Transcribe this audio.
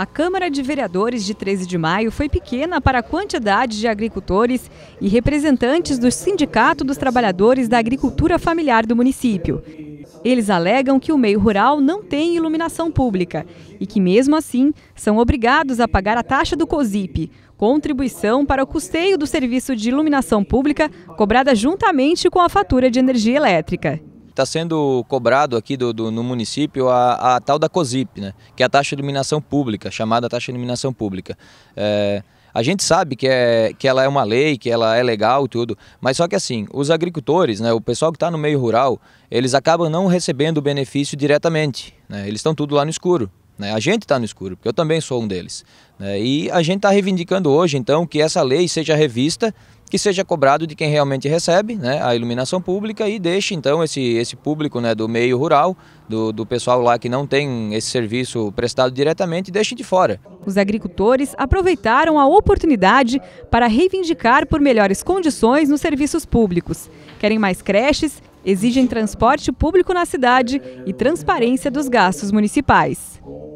A Câmara de Vereadores de 13 de maio foi pequena para a quantidade de agricultores e representantes do Sindicato dos Trabalhadores da Agricultura Familiar do município. Eles alegam que o meio rural não tem iluminação pública e que, mesmo assim, são obrigados a pagar a taxa do COSIP, contribuição para o custeio do serviço de iluminação pública cobrada juntamente com a fatura de energia elétrica está sendo cobrado aqui do, do, no município a, a, tal da COSIP, né? que é a taxa de iluminação pública, chamada taxa de iluminação pública. É, a gente sabe que, é, que ela é uma lei, que ela é legal e tudo, mas só que assim, os agricultores, né, o pessoal que está no meio rural, eles acabam não recebendo o benefício diretamente. Né? Eles estão tudo lá no escuro. Né? A gente está no escuro, porque eu também sou um deles. Né? E a gente está reivindicando hoje, então, que essa lei seja revista, que seja cobrado de quem realmente recebe né, a iluminação pública e deixe, então, esse, esse público né, do meio rural, do, do pessoal lá que não tem esse serviço prestado diretamente, deixe de fora. Os agricultores aproveitaram a oportunidade para reivindicar por melhores condições nos serviços públicos. Querem mais creches exigem transporte público na cidade e transparência dos gastos municipais.